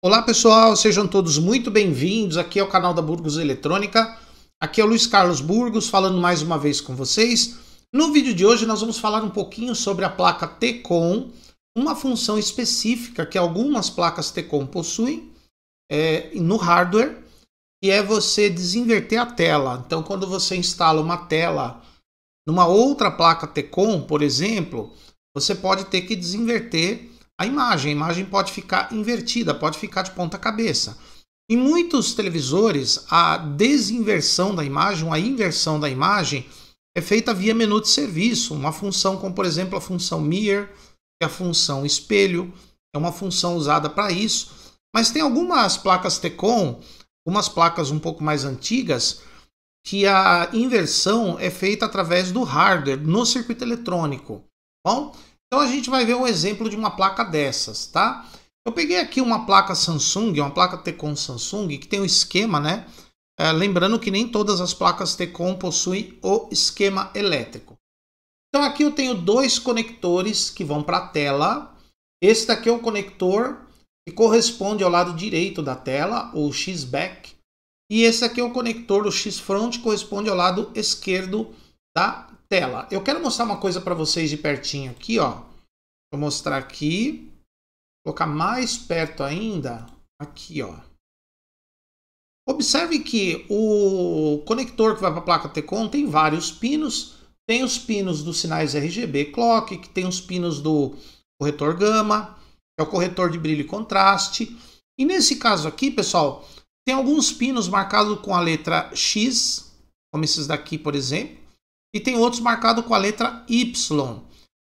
Olá pessoal, sejam todos muito bem-vindos aqui ao é canal da Burgos Eletrônica. Aqui é o Luiz Carlos Burgos falando mais uma vez com vocês. No vídeo de hoje nós vamos falar um pouquinho sobre a placa TECOM, uma função específica que algumas placas TECOM possuem é, no hardware, que é você desinverter a tela. Então quando você instala uma tela numa outra placa TECOM, por exemplo, você pode ter que desinverter a imagem. A imagem pode ficar invertida, pode ficar de ponta cabeça. Em muitos televisores, a desinversão da imagem, a inversão da imagem, é feita via menu de serviço, uma função como, por exemplo, a função mirror, que é a função espelho, é uma função usada para isso. Mas tem algumas placas Tecom, algumas placas um pouco mais antigas, que a inversão é feita através do hardware, no circuito eletrônico. Bom, então a gente vai ver um exemplo de uma placa dessas, tá? Eu peguei aqui uma placa Samsung, uma placa Tecom Samsung, que tem um esquema, né? É, lembrando que nem todas as placas Tecom possuem o esquema elétrico. Então aqui eu tenho dois conectores que vão para a tela. Esse daqui é o conector que corresponde ao lado direito da tela, ou X-back. E esse aqui é o conector do X-front, corresponde ao lado esquerdo da tela. Eu quero mostrar uma coisa para vocês de pertinho aqui, ó. Vou mostrar aqui. Colocar mais perto ainda. Aqui, ó. Observe que o conector que vai para a placa Tcon tem vários pinos. Tem os pinos dos sinais RGB clock, que tem os pinos do corretor gama, é o corretor de brilho e contraste. E nesse caso aqui, pessoal, tem alguns pinos marcados com a letra X, como esses daqui, por exemplo e tem outros marcados com a letra Y.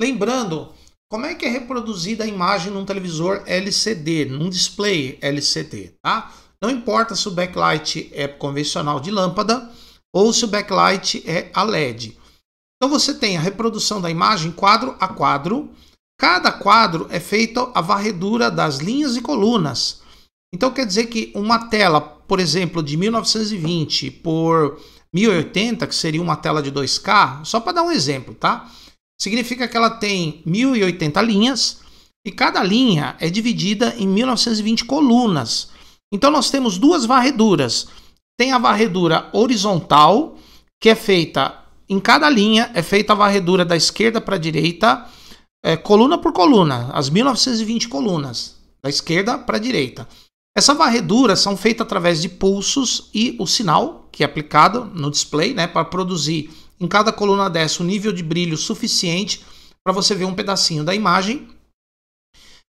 Lembrando, como é que é reproduzida a imagem num televisor LCD, num display LCD, tá? Não importa se o backlight é convencional de lâmpada ou se o backlight é a LED. Então você tem a reprodução da imagem quadro a quadro. Cada quadro é feita a varredura das linhas e colunas. Então quer dizer que uma tela, por exemplo, de 1920 por 1080, que seria uma tela de 2K, só para dar um exemplo, tá? Significa que ela tem 1080 linhas e cada linha é dividida em 1920 colunas. Então nós temos duas varreduras. Tem a varredura horizontal, que é feita em cada linha, é feita a varredura da esquerda para a direita, é, coluna por coluna, as 1920 colunas, da esquerda para a direita. Essa varredura são feitas através de pulsos e o sinal que é aplicado no display, né, para produzir em cada coluna dessa um nível de brilho suficiente para você ver um pedacinho da imagem.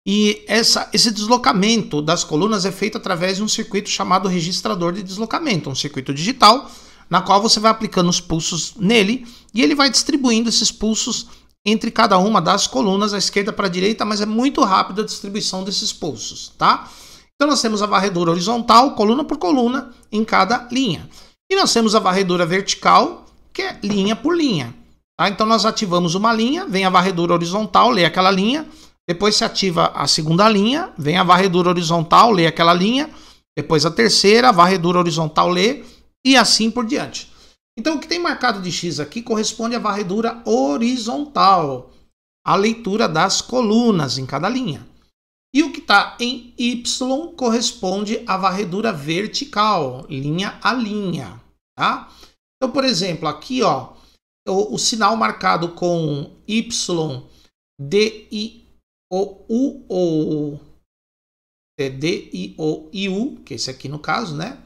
E essa, esse deslocamento das colunas é feito através de um circuito chamado registrador de deslocamento, um circuito digital, na qual você vai aplicando os pulsos nele e ele vai distribuindo esses pulsos entre cada uma das colunas, à esquerda para a direita, mas é muito rápido a distribuição desses pulsos, tá? Então nós temos a varredura horizontal, coluna por coluna, em cada linha. E nós temos a varredura vertical, que é linha por linha. Tá? Então nós ativamos uma linha, vem a varredura horizontal, lê aquela linha. Depois se ativa a segunda linha, vem a varredura horizontal, lê aquela linha. Depois a terceira, a varredura horizontal, lê. E assim por diante. Então o que tem marcado de X aqui corresponde à varredura horizontal. A leitura das colunas em cada linha. E o que está em Y corresponde à varredura vertical, linha a linha tá? Então, por exemplo, aqui, ó, o, o sinal marcado com Y, D, I, O, U, ou é D, I, O, I, U, que é esse aqui no caso, né?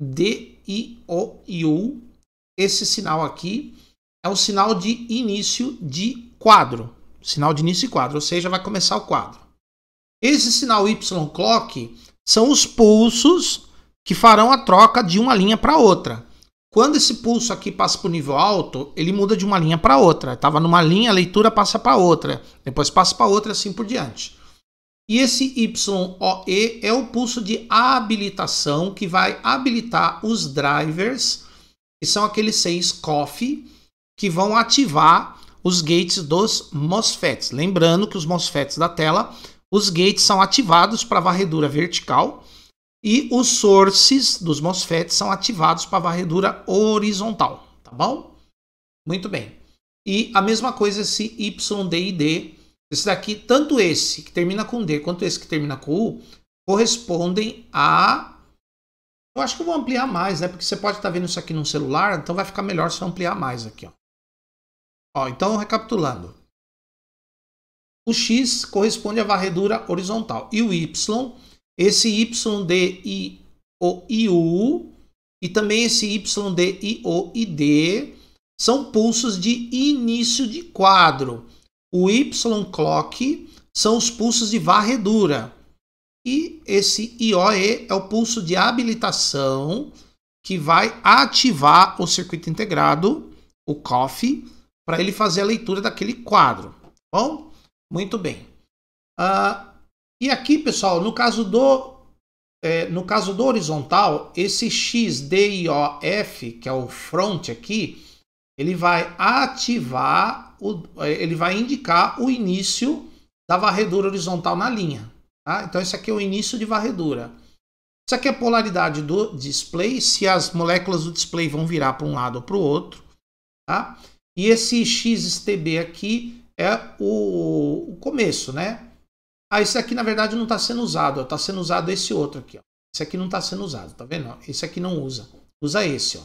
D, I, O, I, U, esse sinal aqui é o sinal de início de quadro, sinal de início de quadro, ou seja, vai começar o quadro. Esse sinal Y clock são os pulsos que farão a troca de uma linha para outra. Quando esse pulso aqui passa para o nível alto, ele muda de uma linha para outra. Estava numa linha, a leitura passa para outra, depois passa para outra, assim por diante. E esse YOE é o pulso de habilitação que vai habilitar os drivers, que são aqueles seis coffee que vão ativar os gates dos MOSFETs. Lembrando que os MOSFETs da tela, os gates são ativados para varredura vertical e os sources dos MOSFETs são ativados para varredura horizontal, tá bom? Muito bem. E a mesma coisa esse YD e D. Esse daqui, tanto esse que termina com D quanto esse que termina com U, correspondem a... Eu acho que eu vou ampliar mais, né? Porque você pode estar tá vendo isso aqui no celular, então vai ficar melhor se eu ampliar mais aqui, ó. Ó, então, recapitulando. O X corresponde à varredura horizontal e o Y esse YDIOIU e também esse YDIOID são pulsos de início de quadro. O Y clock são os pulsos de varredura. E esse IOE é o pulso de habilitação que vai ativar o circuito integrado, o COF, para ele fazer a leitura daquele quadro. Bom, muito bem. Uh, e aqui, pessoal, no caso do é, no caso do horizontal, esse XDIOF, que é o front aqui, ele vai ativar, o, é, ele vai indicar o início da varredura horizontal na linha. Tá? Então, esse aqui é o início de varredura. Isso aqui é a polaridade do display, se as moléculas do display vão virar para um lado ou para o outro. Tá? E esse XSTB aqui é o, o começo, né? Ah, esse aqui na verdade não está sendo usado, está sendo usado esse outro aqui. Ó. Esse aqui não está sendo usado, tá vendo? Esse aqui não usa. Usa esse, ó.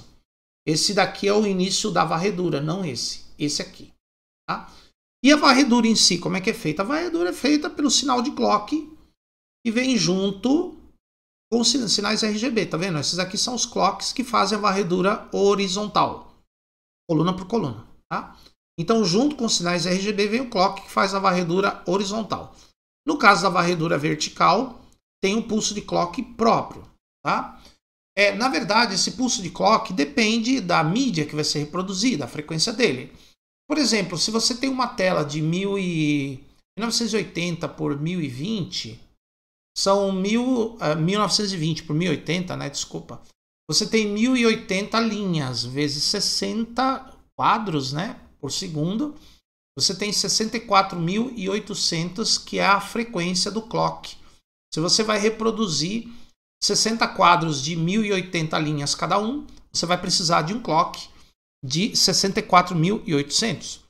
Esse daqui é o início da varredura, não esse. Esse aqui, tá? E a varredura em si, como é que é feita? A varredura é feita pelo sinal de clock que vem junto com os sinais RGB, tá vendo? Esses aqui são os clocks que fazem a varredura horizontal, coluna por coluna, tá? Então, junto com os sinais RGB vem o clock que faz a varredura horizontal. No caso da varredura vertical, tem um pulso de clock próprio, tá? É, na verdade, esse pulso de clock depende da mídia que vai ser reproduzida, a frequência dele. Por exemplo, se você tem uma tela de 1980 por 1020, são mil, uh, eh, 1920 por 1080, né? Desculpa. Você tem 1080 linhas vezes 60 quadros, né? Por segundo você tem 64.800, que é a frequência do clock. Se você vai reproduzir 60 quadros de 1.080 linhas cada um, você vai precisar de um clock de 64.800.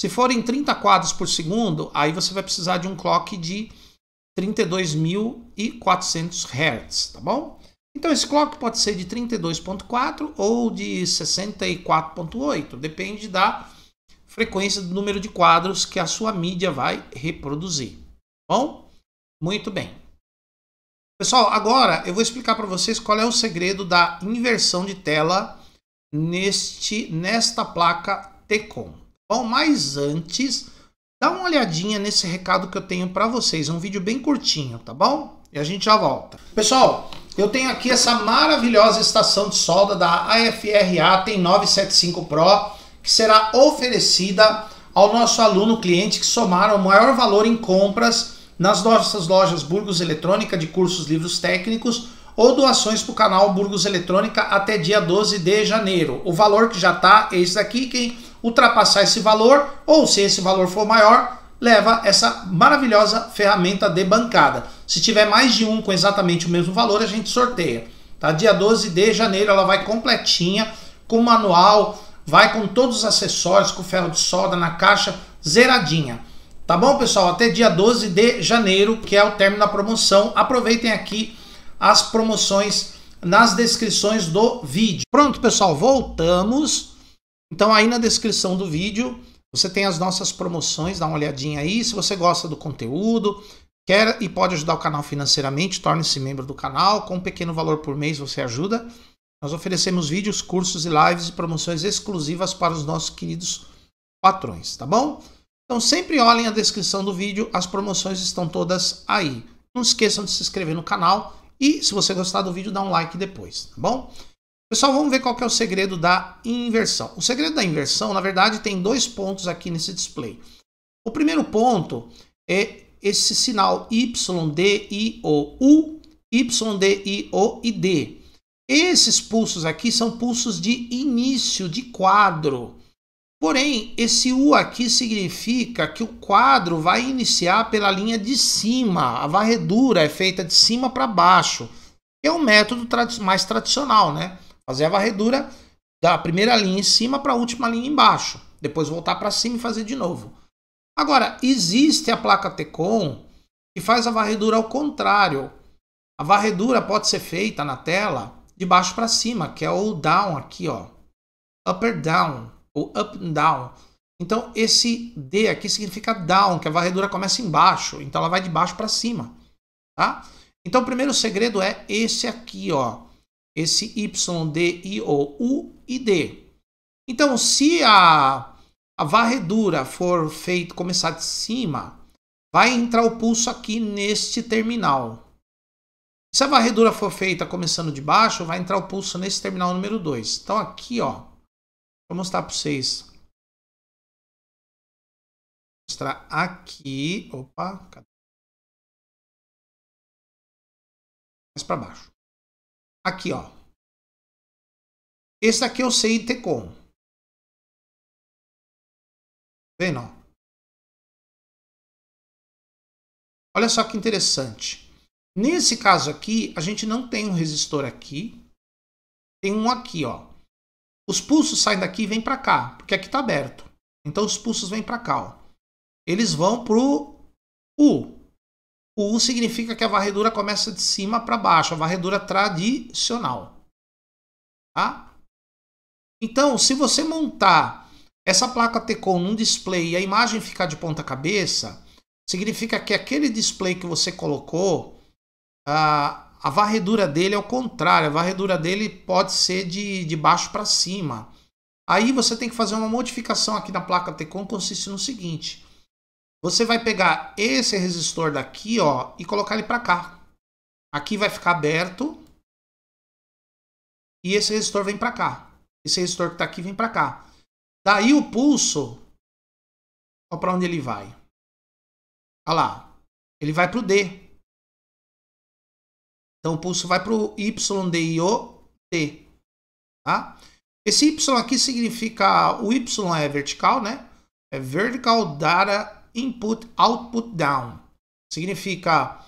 Se forem 30 quadros por segundo, aí você vai precisar de um clock de 32.400 Hz, tá bom? Então esse clock pode ser de 32.4 ou de 64.8, depende da frequência do número de quadros que a sua mídia vai reproduzir. Bom? Muito bem. Pessoal, agora eu vou explicar para vocês qual é o segredo da inversão de tela neste nesta placa Tecom. Bom, mas antes, dá uma olhadinha nesse recado que eu tenho para vocês, é um vídeo bem curtinho, tá bom? E a gente já volta. Pessoal, eu tenho aqui essa maravilhosa estação de solda da AFRA, tem 975 Pro que será oferecida ao nosso aluno cliente que somar o maior valor em compras nas nossas lojas Burgos Eletrônica de cursos livros técnicos ou doações para o canal Burgos Eletrônica até dia 12 de janeiro. O valor que já está é esse daqui, quem ultrapassar esse valor, ou se esse valor for maior, leva essa maravilhosa ferramenta de bancada. Se tiver mais de um com exatamente o mesmo valor, a gente sorteia. Tá? Dia 12 de janeiro ela vai completinha, com manual, Vai com todos os acessórios, com ferro de solda na caixa zeradinha. Tá bom, pessoal? Até dia 12 de janeiro, que é o término da promoção. Aproveitem aqui as promoções nas descrições do vídeo. Pronto, pessoal, voltamos. Então aí na descrição do vídeo você tem as nossas promoções, dá uma olhadinha aí. Se você gosta do conteúdo, quer e pode ajudar o canal financeiramente, torne-se membro do canal. Com um pequeno valor por mês você ajuda. Nós oferecemos vídeos, cursos e lives e promoções exclusivas para os nossos queridos patrões, tá bom? Então sempre olhem a descrição do vídeo, as promoções estão todas aí. Não esqueçam de se inscrever no canal e se você gostar do vídeo, dá um like depois, tá bom? Pessoal, vamos ver qual é o segredo da inversão. O segredo da inversão, na verdade, tem dois pontos aqui nesse display. O primeiro ponto é esse sinal Y, D, I, O, U, Y, D, I, O e D. Esses pulsos aqui são pulsos de início de quadro. Porém, esse U aqui significa que o quadro vai iniciar pela linha de cima. A varredura é feita de cima para baixo, que é o um método mais tradicional, né? Fazer a varredura da primeira linha em cima para a última linha embaixo, depois voltar para cima e fazer de novo. Agora, existe a placa Tecom que faz a varredura ao contrário. A varredura pode ser feita na tela de baixo para cima, que é o down aqui, ó. Upper down ou up and down. Então esse D aqui significa down, que a varredura começa embaixo, então ela vai de baixo para cima, tá? Então o primeiro segredo é esse aqui, ó. Esse Y, D, I, O, U e D. Então se a, a varredura for feito começar de cima, vai entrar o pulso aqui neste terminal, se a varredura for feita começando de baixo, vai entrar o pulso nesse terminal número 2. Então aqui, ó, vou mostrar para vocês. Vou mostrar aqui, opa, cadê? mais para baixo. Aqui, ó. Esse aqui eu sei ter com. Vendo, Olha só que interessante. Nesse caso aqui, a gente não tem um resistor aqui, tem um aqui, ó. Os pulsos saem daqui e vêm para cá, porque aqui está aberto. Então os pulsos vêm para cá, ó. Eles vão pro U. O U significa que a varredura começa de cima para baixo, a varredura tradicional. Tá? Então, se você montar essa placa Tecon num display e a imagem ficar de ponta cabeça, significa que aquele display que você colocou a, ah, a varredura dele é o contrário, a varredura dele pode ser de, de baixo para cima. Aí você tem que fazer uma modificação aqui na placa Tecon, consiste no seguinte. Você vai pegar esse resistor daqui ó, e colocar ele para cá. Aqui vai ficar aberto e esse resistor vem para cá. Esse resistor que está aqui vem para cá. Daí o pulso, olha para onde ele vai. Olha lá, ele vai para o D. Então o pulso vai para o YDIOT, tá? Esse Y aqui significa, o Y é vertical, né? É Vertical Data Input Output Down. Significa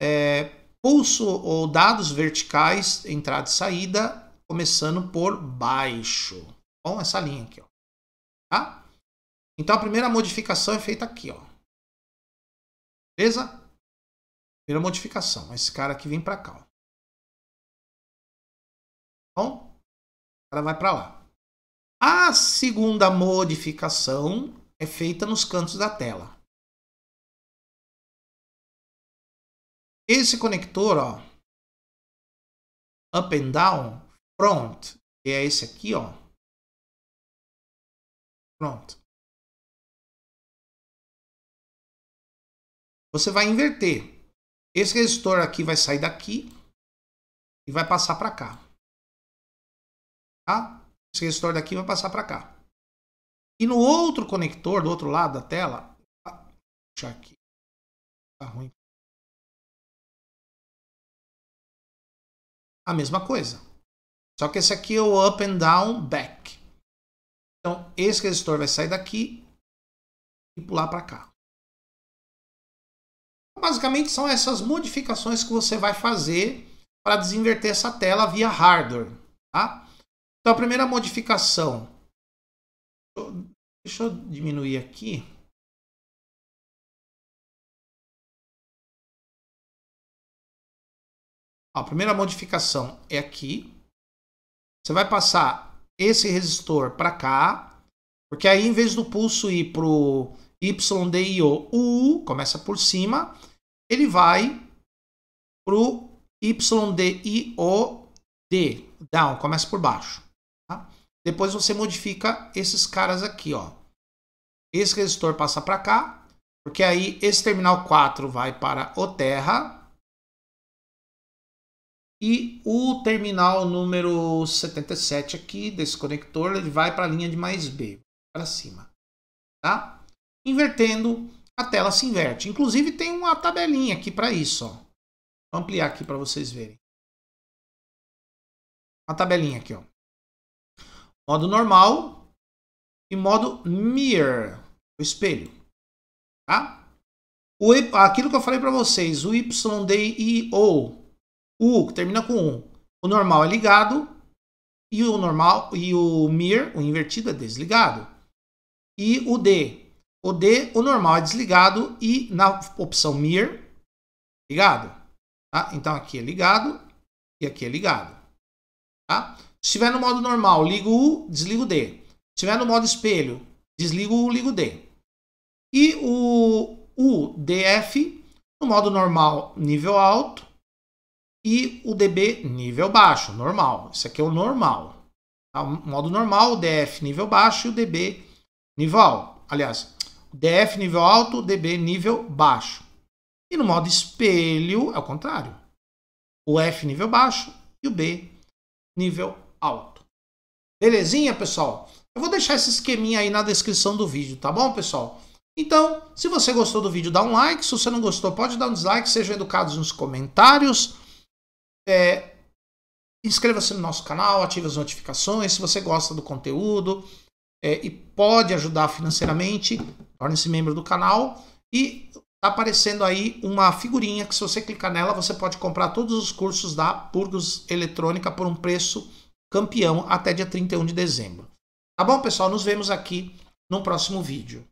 é, pulso ou dados verticais, entrada e saída, começando por baixo. Bom, essa linha aqui, ó. Tá? Então a primeira modificação é feita aqui, ó. Beleza? Primeira modificação, esse cara aqui vem para cá. Ó. Bom, o cara vai para lá. A segunda modificação é feita nos cantos da tela. Esse conector, ó, up and down, front, que é esse aqui, ó. Pronto. Você vai inverter. Esse resistor aqui vai sair daqui e vai passar para cá. Tá? Esse resistor daqui vai passar para cá. E no outro conector, do outro lado da tela, deixa ah, aqui. Tá ruim. A mesma coisa. Só que esse aqui é o up and down back. Então, esse resistor vai sair daqui e pular para cá. Basicamente são essas modificações que você vai fazer para desinverter essa tela via hardware. Tá? Então a primeira modificação, deixa eu diminuir aqui. A primeira modificação é aqui. Você vai passar esse resistor para cá, porque aí em vez do pulso ir para o YDIO U, começa por cima, ele vai para o YDIOD, down, começa por baixo. Tá? Depois você modifica esses caras aqui, ó. Esse resistor passa para cá, porque aí esse terminal 4 vai para o terra. E o terminal número 77 aqui desse conector, ele vai para a linha de mais B, para cima, tá? Invertendo a tela se inverte. Inclusive tem uma tabelinha aqui para isso. Ó. Vou ampliar aqui para vocês verem. Uma tabelinha aqui. Ó. Modo normal e modo mirror, o espelho. Tá? O, aquilo que eu falei para vocês, o YDIO, U, que termina com 1. O normal é ligado e o normal e o mir, o invertido é desligado. E o D, o D, o normal é desligado e na opção MIR, ligado. Tá? Então aqui é ligado e aqui é ligado. Tá? Se estiver no modo normal, ligo o U, desligo o D. Se estiver no modo espelho, desligo o U, ligo o D. E o UDF no modo normal, nível alto. E o DB, nível baixo, normal. Isso aqui é o normal. Tá? O modo normal, o DF, nível baixo e o DB, nível alto. Aliás, DF nível alto, DB nível baixo. E no modo espelho é o contrário. O F nível baixo e o B nível alto. Belezinha, pessoal? Eu vou deixar esse esqueminha aí na descrição do vídeo, tá bom, pessoal? Então, se você gostou do vídeo, dá um like. Se você não gostou, pode dar um dislike. Sejam educados nos comentários. É, Inscreva-se no nosso canal, ative as notificações. Se você gosta do conteúdo é, e pode ajudar financeiramente, Torne-se membro do canal e tá aparecendo aí uma figurinha que se você clicar nela, você pode comprar todos os cursos da Burgos Eletrônica por um preço campeão até dia 31 de dezembro. Tá bom, pessoal? Nos vemos aqui no próximo vídeo.